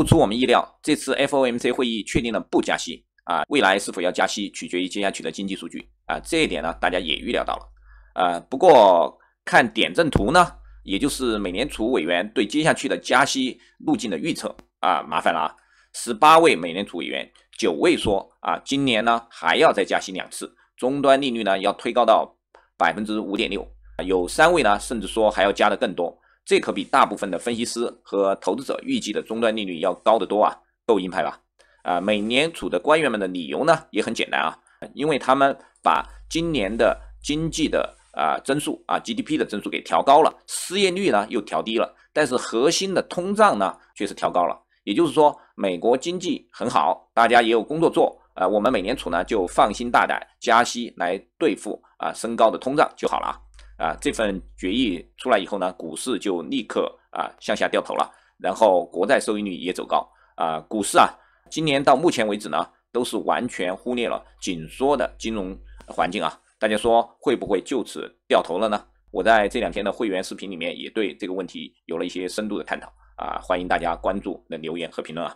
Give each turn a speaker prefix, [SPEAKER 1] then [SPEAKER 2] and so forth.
[SPEAKER 1] 不出我们意料，这次 FOMC 会议确定了不加息啊，未来是否要加息取决于接下去的经济数据啊，这一点呢，大家也预料到了啊。不过看点阵图呢，也就是美联储委员对接下去的加息路径的预测啊，麻烦了啊，十八位美联储委员，九位说啊，今年呢还要再加息两次，终端利率呢要推高到百分之五点六有三位呢甚至说还要加的更多。这可比大部分的分析师和投资者预计的终端利率要高得多啊，够鹰派吧？啊，美联储的官员们的理由呢也很简单啊，因为他们把今年的经济的啊增速啊 GDP 的增速给调高了，失业率呢又调低了，但是核心的通胀呢却是调高了。也就是说，美国经济很好，大家也有工作做，呃，我们美联储呢就放心大胆加息来对付啊升高的通胀就好了啊。啊，这份决议出来以后呢，股市就立刻啊向下掉头了，然后国债收益率也走高啊。股市啊，今年到目前为止呢，都是完全忽略了紧缩的金融环境啊。大家说会不会就此掉头了呢？我在这两天的会员视频里面也对这个问题有了一些深度的探讨啊，欢迎大家关注的留言和评论啊。